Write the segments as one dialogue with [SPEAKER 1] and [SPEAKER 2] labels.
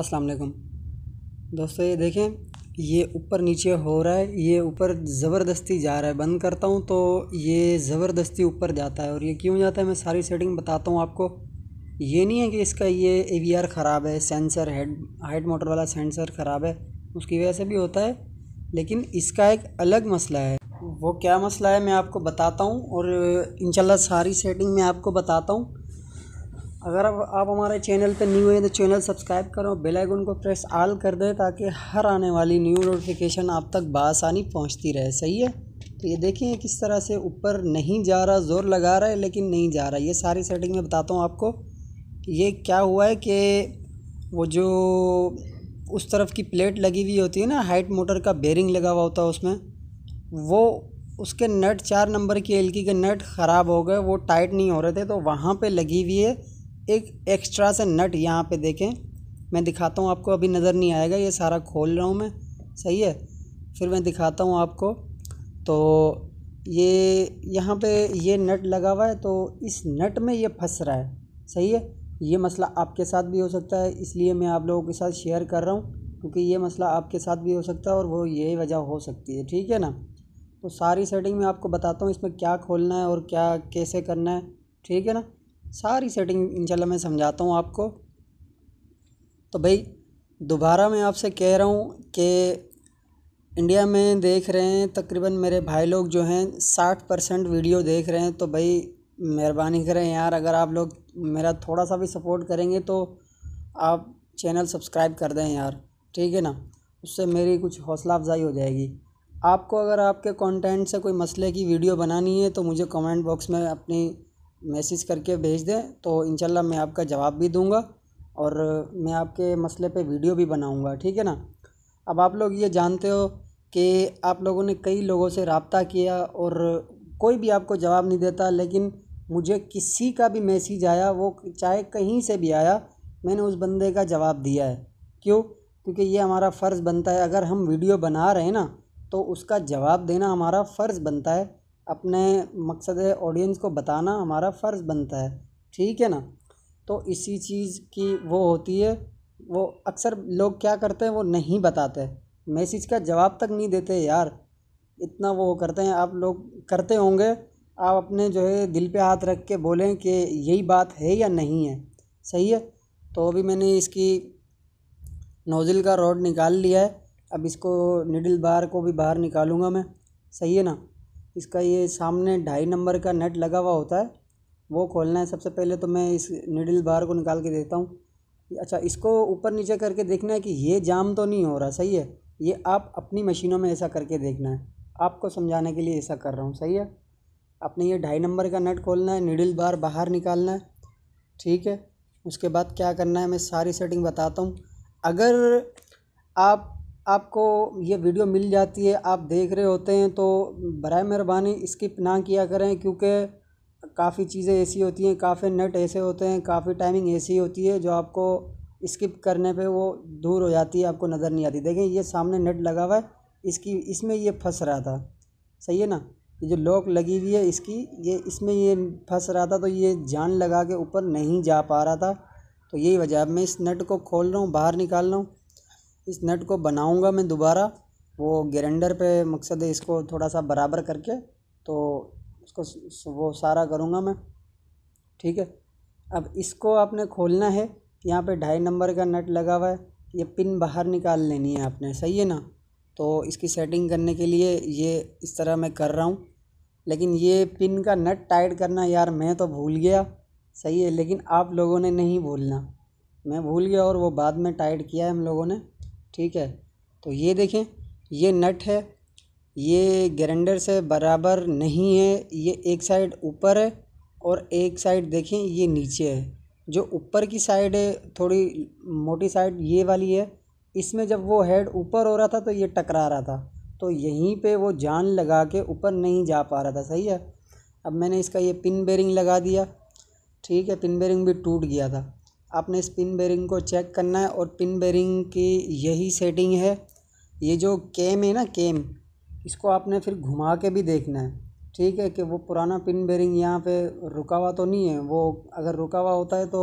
[SPEAKER 1] अस्सलाम वालेकुम दोस्तों ये देखें ये ऊपर नीचे हो रहा है ये ऊपर ज़बरदस्ती जा रहा है बंद करता हूँ तो ये ज़बरदस्ती ऊपर जाता है और ये क्यों जाता है मैं सारी सेटिंग बताता हूँ आपको ये नहीं है कि इसका ये ए ख़राब है सेंसर हेड हाइट मोटर वाला सेंसर ख़राब है उसकी वजह से भी होता है लेकिन इसका एक अलग मसला है वो क्या मसला है मैं आपको बताता हूँ और इन सारी सेटिंग मैं आपको बताता हूँ अगर आप आप हमारे चैनल पर न्यू हैं तो चैनल सब्सक्राइब करो बेल आइकन को प्रेस आल कर दें ताकि हर आने वाली न्यू नोटिफिकेशन आप तक बसानी पहुंचती रहे सही है तो ये देखिए किस तरह से ऊपर नहीं जा रहा ज़ोर लगा रहा है लेकिन नहीं जा रहा ये सारी सेटिंग में बताता हूँ आपको ये क्या हुआ है कि वो जो उस तरफ की प्लेट लगी हुई होती है ना हाइट मोटर का बेरिंग लगा हुआ होता है उसमें वो उसके नट चार नंबर की एलकी के नट ख़राब हो गए वो टाइट नहीं हो रहे थे तो वहाँ पे लगी हुई है एक एक्स्ट्रा से नट यहाँ पे देखें मैं दिखाता हूँ आपको अभी नज़र नहीं आएगा ये सारा खोल रहा हूँ मैं सही है फिर मैं दिखाता हूँ आपको तो ये यहाँ पे ये नट लगा हुआ है तो इस नट में ये फंस रहा है सही है ये मसला आपके साथ भी हो सकता है इसलिए मैं आप लोगों के साथ शेयर कर रहा हूँ क्योंकि ये मसला आपके साथ भी हो सकता है और वो यही वजह हो सकती है ठीक है ना तो सारी सेटिंग मैं आपको बताता हूँ इसमें क्या खोलना है और क्या कैसे करना है ठीक है ना सारी सेटिंग इंशाल्लाह मैं समझाता हूँ आपको तो भाई दोबारा मैं आपसे कह रहा हूँ कि इंडिया में देख रहे हैं तकरीबन मेरे भाई लोग जो हैं साठ परसेंट वीडियो देख रहे हैं तो भाई मेहरबानी करें यार अगर आप लोग मेरा थोड़ा सा भी सपोर्ट करेंगे तो आप चैनल सब्सक्राइब कर दें यार ठीक है ना उससे मेरी कुछ हौसला अफजाई हो जाएगी आपको अगर आपके कंटेंट से कोई मसले की वीडियो बनानी है तो मुझे कमेंट बॉक्स में अपनी मैसेज करके भेज दें तो इंशाल्लाह मैं आपका जवाब भी दूँगा और मैं आपके मसले पे वीडियो भी बनाऊँगा ठीक है ना अब आप लोग ये जानते हो कि आप लोगों ने कई लोगों से रबता किया और कोई भी आपको जवाब नहीं देता लेकिन मुझे किसी का भी मैसेज आया वो चाहे कहीं से भी आया मैंने उस बंदे का जवाब दिया है क्यों क्योंकि ये हमारा फ़र्ज़ बनता है अगर हम वीडियो बना रहे हैं ना तो उसका जवाब देना हमारा फ़र्ज़ बनता है अपने मकसद ऑडियंस को बताना हमारा फ़र्ज़ बनता है ठीक है ना तो इसी चीज़ की वो होती है वो अक्सर लोग क्या करते हैं वो नहीं बताते मैसेज का जवाब तक नहीं देते यार इतना वो करते हैं आप लोग करते होंगे आप अपने जो है दिल पे हाथ रख के बोलें कि यही बात है या नहीं है सही है तो अभी मैंने इसकी नोज़िल का रोड निकाल लिया है अब इसको निडल बार को भी बाहर निकालूंगा मैं सही है ना इसका ये सामने ढाई नंबर का नट लगा हुआ होता है वो खोलना है सबसे पहले तो मैं इस निडल बार को निकाल के देता हूँ अच्छा इसको ऊपर नीचे करके देखना है कि ये जाम तो नहीं हो रहा सही है ये आप अपनी मशीनों में ऐसा करके देखना है आपको समझाने के लिए ऐसा कर रहा हूँ सही है आपने ये ढाई नंबर का नट खोलना है निडल बार बाहर निकालना है ठीक है उसके बाद क्या करना है मैं सारी सेटिंग बताता हूँ अगर आप आपको ये वीडियो मिल जाती है आप देख रहे होते हैं तो बर मेहरबानी स्किप ना किया करें क्योंकि काफ़ी चीज़ें ऐसी होती हैं काफ़ी नट ऐसे होते हैं काफ़ी टाइमिंग ऐसी होती है जो आपको स्किप करने पे वो दूर हो जाती है आपको नज़र नहीं आती देखें ये सामने नेट लगा हुआ है इसकी इसमें ये फंस रहा था सही है ना ये जो लॉक लगी हुई है इसकी ये इसमें ये फंस रहा था तो ये जान लगा के ऊपर नहीं जा पा रहा था तो यही वजह मैं इस नेट को खोल रहा हूँ बाहर निकाल रहा हूँ इस नट को बनाऊंगा मैं दोबारा वो ग्रेंडर पे मकसद है इसको थोड़ा सा बराबर करके तो उसको वो सारा करूँगा मैं ठीक है अब इसको आपने खोलना है यहाँ पे ढाई नंबर का नट लगा हुआ है ये पिन बाहर निकाल लेनी है आपने सही है ना तो इसकी सेटिंग करने के लिए ये इस तरह मैं कर रहा हूँ लेकिन ये पिन का नट टाइट करना यार मैं तो भूल गया सही है लेकिन आप लोगों ने नहीं भूलना मैं भूल गया और वो बाद में टाइट किया है हम लोगों ने ठीक है तो ये देखें ये नट है ये ग्रैंडर से बराबर नहीं है ये एक साइड ऊपर है और एक साइड देखें ये नीचे है जो ऊपर की साइड है थोड़ी मोटी साइड ये वाली है इसमें जब वो हेड ऊपर हो रहा था तो ये टकरा रहा था तो यहीं पे वो जान लगा के ऊपर नहीं जा पा रहा था सही है अब मैंने इसका ये पिन बेरिंग लगा दिया ठीक है पिन बेरिंग भी टूट गया था आपने इस पिन बेरिंग को चेक करना है और पिन बेरिंग की यही सेटिंग है ये जो केम है ना केम इसको आपने फिर घुमा के भी देखना है ठीक है कि वो पुराना पिन बेरिंग यहाँ पे रुका हुआ तो नहीं है वो अगर रुका हुआ होता है तो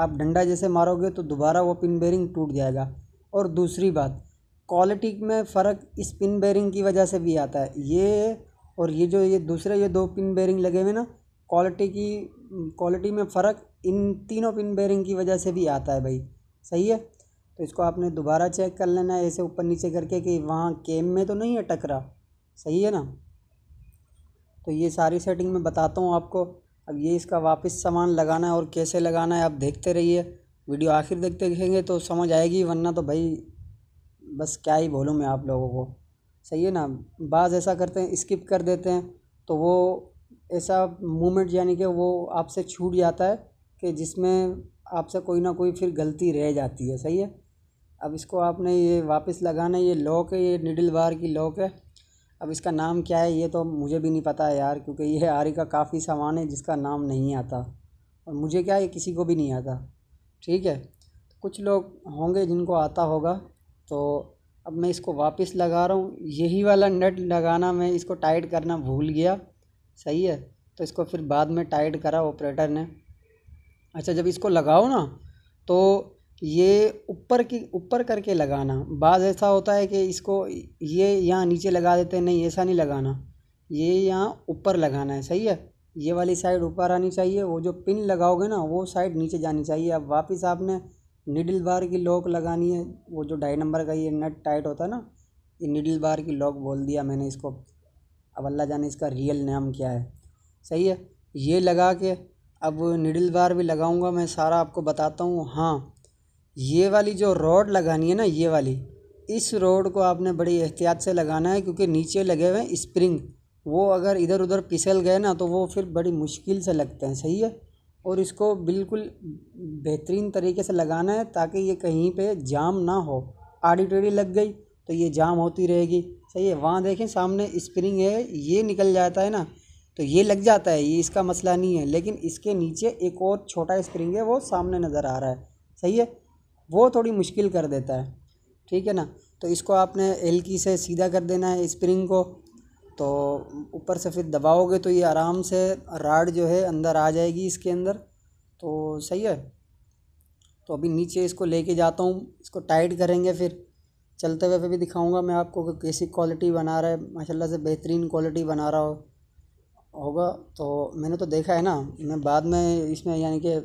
[SPEAKER 1] आप डंडा जैसे मारोगे तो दोबारा वो पिन बेरिंग टूट जाएगा और दूसरी बात क्वालिटी में फ़र्क इस पिन बेरिंग की वजह से भी आता है ये और ये जो ये दूसरे ये दो पिन बेरिंग लगे हुए ना क्वालिटी की क्वालिटी में फ़र्क इन तीनों पिन बेरिंग की वजह से भी आता है भाई सही है तो इसको आपने दोबारा चेक कर लेना है ऐसे ऊपर नीचे करके कि वहाँ केम में तो नहीं अटक रहा सही है ना तो ये सारी सेटिंग मैं बताता हूँ आपको अब ये इसका वापस सामान लगाना है और कैसे लगाना है आप देखते रहिए वीडियो आखिर देखते देखेंगे तो समझ आएगी वरना तो भाई बस क्या ही बोलूँ मैं आप लोगों को सही है ना बाज़ ऐसा करते हैं स्किप कर देते हैं तो वो ऐसा मोमेंट यानी कि वो आपसे छूट जाता है कि जिसमें आपसे कोई ना कोई फिर गलती रह जाती है सही है अब इसको आपने ये वापस लगाना ये लॉक है ये निडल बार की लॉक है अब इसका नाम क्या है ये तो मुझे भी नहीं पता है यार क्योंकि ये आरी का काफ़ी सामान है जिसका नाम नहीं आता और मुझे क्या ये किसी को भी नहीं आता ठीक है तो कुछ लोग होंगे जिनको आता होगा तो अब मैं इसको वापस लगा रहा हूँ यही वाला नट लगाना मैं इसको टाइट करना भूल गया सही है तो इसको फिर बाद में टाइट करा ऑपरेटर ने अच्छा जब इसको लगाओ ना तो ये ऊपर की ऊपर करके लगाना बाद ऐसा होता है कि इसको ये यहाँ नीचे लगा देते नहीं ऐसा नहीं लगाना ये यहाँ ऊपर लगाना है सही है ये वाली साइड ऊपर आनी चाहिए वो जो पिन लगाओगे ना वो साइड नीचे जानी चाहिए अब वापस आपने निडल बार की लॉक लगानी है वो जो ढाई नंबर का ये नट टाइट होता है ना ये निडल बार की लॉक बोल दिया मैंने इसको अब अल्लाह जाने इसका रियल नाम क्या है सही है ये लगा के अब निडल बार भी लगाऊंगा मैं सारा आपको बताता हूँ हाँ ये वाली जो रोड लगानी है ना ये वाली इस रोड को आपने बड़ी एहतियात से लगाना है क्योंकि नीचे लगे हुए हैं स्प्रिंग वो अगर इधर उधर पिसल गए ना तो वो फिर बड़ी मुश्किल से लगते हैं सही है और इसको बिल्कुल बेहतरीन तरीके से लगाना है ताकि ये कहीं पे जाम ना हो आड़ी टेढ़ी लग गई तो ये जाम होती रहेगी सही है वहाँ देखें सामने स्प्रिंग है ये निकल जाता है ना तो ये लग जाता है ये इसका मसला नहीं है लेकिन इसके नीचे एक और छोटा स्प्रिंग है वो सामने नज़र आ रहा है सही है वो थोड़ी मुश्किल कर देता है ठीक है ना तो इसको आपने की से सीधा कर देना है स्प्रिंग को तो ऊपर से फिर दबाओगे तो ये आराम से राड जो है अंदर आ जाएगी इसके अंदर तो सही है तो अभी नीचे इसको लेके जाता हूँ इसको टाइट करेंगे फिर चलते हुए भी दिखाऊंगा मैं आपको कि कैसी क्वालिटी बना रहा है माशाल्लाह से बेहतरीन क्वालिटी बना रहा हो होगा तो मैंने तो देखा है ना मैं बाद में इसमें यानी कि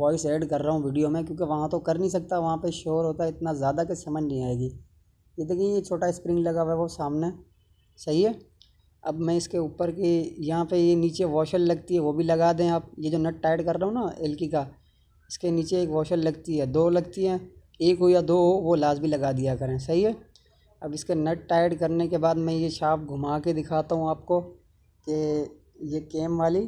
[SPEAKER 1] वॉइस ऐड कर रहा हूँ वीडियो में क्योंकि वहाँ तो कर नहीं सकता वहाँ पे शोर होता है इतना ज़्यादा कि समझ नहीं आएगी ये देखिए ये छोटा स्प्रिंग लगा हुआ है वो सामने सही है अब मैं इसके ऊपर की यहाँ पे ये नीचे वॉशर लगती है वो भी लगा दें आप ये जो नट टाइट कर रहा हूँ ना एल की का इसके नीचे एक वॉशर लगती है दो लगती हैं एक हो या दो हो वो लाजमी लगा दिया करें सही है अब इसके नट टाइट करने के बाद मैं ये शाप घुमा के दिखाता हूँ आपको कि ये कैम वाली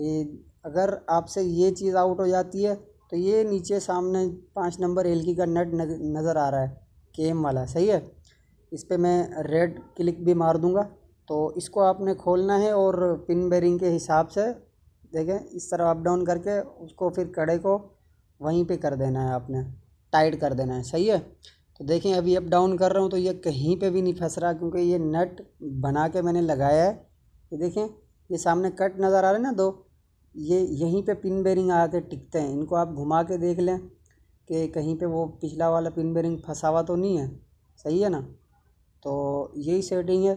[SPEAKER 1] ये अगर आपसे ये चीज़ आउट हो जाती है तो ये नीचे सामने पाँच नंबर की का नट नज़र आ रहा है केम वाला सही है इस पर मैं रेड क्लिक भी मार दूँगा तो इसको आपने खोलना है और पिन बेरिंग के हिसाब से देखें इस तरह अप डाउन करके उसको फिर कड़े को वहीं पे कर देना है आपने टाइट कर देना है सही है तो देखें अभी अप डाउन कर रहा हूँ तो ये कहीं पे भी नहीं फंस रहा क्योंकि ये नट बना के मैंने लगाया है ये देखें ये सामने कट नज़र आ रहा है ना दो ये यहीं पे पिन बेरिंग आके टिकते हैं इनको आप घुमा के देख लें कि कहीं पे वो पिछला वाला पिन बेरिंग फंसा हुआ तो नहीं है सही है ना तो यही सेटिंग है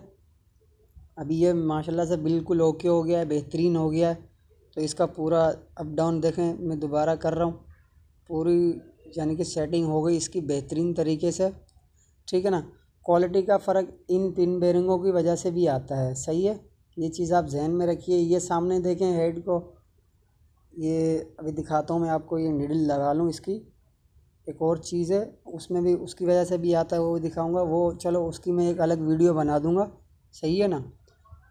[SPEAKER 1] अभी ये माशाला से बिल्कुल ओके हो गया है बेहतरीन हो गया है तो इसका पूरा अप डाउन देखें मैं दोबारा कर रहा हूँ पूरी यानी कि सेटिंग हो गई इसकी बेहतरीन तरीके से ठीक है ना क्वालिटी का फ़र्क इन पिन बेरिंगों की वजह से भी आता है सही है ये चीज़ आप जहन में रखिए ये सामने देखें हेड को ये अभी दिखाता हूँ मैं आपको ये निडल लगा लूँ इसकी एक और चीज़ है उसमें भी उसकी वजह से भी आता है वो भी दिखाऊँगा वो चलो उसकी मैं एक अलग वीडियो बना दूँगा सही है ना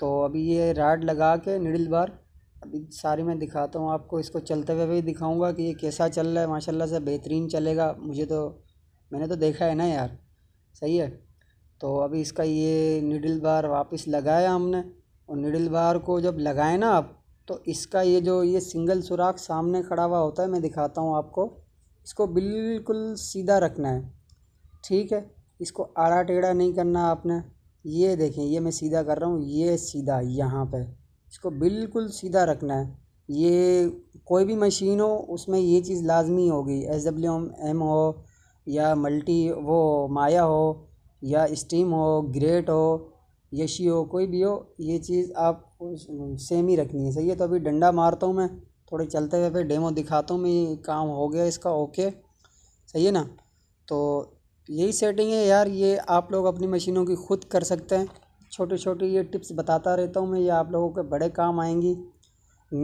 [SPEAKER 1] तो अभी ये राड लगा के निडल बार अभी सारी मैं दिखाता हूँ आपको इसको चलते हुए भी दिखाऊंगा कि ये कैसा चल रहा है माशाल्लाह से बेहतरीन चलेगा मुझे तो मैंने तो देखा है ना यार सही है तो अभी इसका ये निडल बार वापस लगाया हमने और निडल बार को जब लगाए ना आप तो इसका ये जो ये सिंगल सुराख सामने खड़ा हुआ होता है मैं दिखाता हूँ आपको इसको बिल्कुल सीधा रखना है ठीक है इसको आड़ा टेढ़ा नहीं करना आपने ये देखें ये मैं सीधा कर रहा हूँ ये सीधा यहाँ पर इसको बिल्कुल सीधा रखना है ये कोई भी मशीन हो उसमें ये चीज़ लाजमी होगी एस डब्ल्यू एम हो या मल्टी वो माया हो या स्टीम हो ग्रेट हो यशी हो कोई भी हो ये चीज़ आप सेम ही रखनी है सही है तो अभी डंडा मारता हूँ मैं थोड़े चलते हुए फिर डेमो दिखाता हूँ मैं काम हो गया इसका ओके सही है ना तो यही सेटिंग है यार ये आप लोग अपनी मशीनों की खुद कर सकते हैं छोटी छोटी ये टिप्स बताता रहता हूँ मैं ये आप लोगों के बड़े काम आएंगी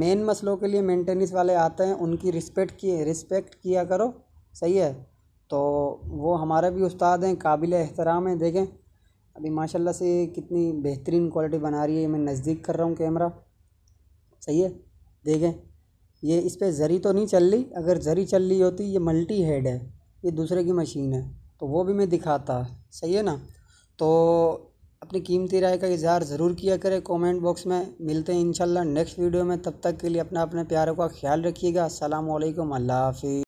[SPEAKER 1] मेन मसलों के लिए मेंटेनेंस वाले आते हैं उनकी रिस्पेक्ट किए रिस्पेक्ट किया करो सही है तो वो हमारे भी उस्ताद हैं काबिल एहतराम है देखें अभी माशाल्लाह से कितनी बेहतरीन क्वालिटी बना रही है मैं नज़दीक कर रहा हूँ कैमरा सही है देखें ये इस पर जरी तो नहीं चल रही अगर जरी चल रही होती ये मल्टी हेड है ये दूसरे की मशीन है तो वो भी मैं दिखाता सही है ना तो अपनी कीमती राय का इजहार ज़रूर किया करें कमेंट बॉक्स में मिलते हैं इंशाल्लाह नेक्स्ट वीडियो में तब तक के लिए अपना अपने प्यारों का ख्याल रखिएगा असलम अल्लाह हाफि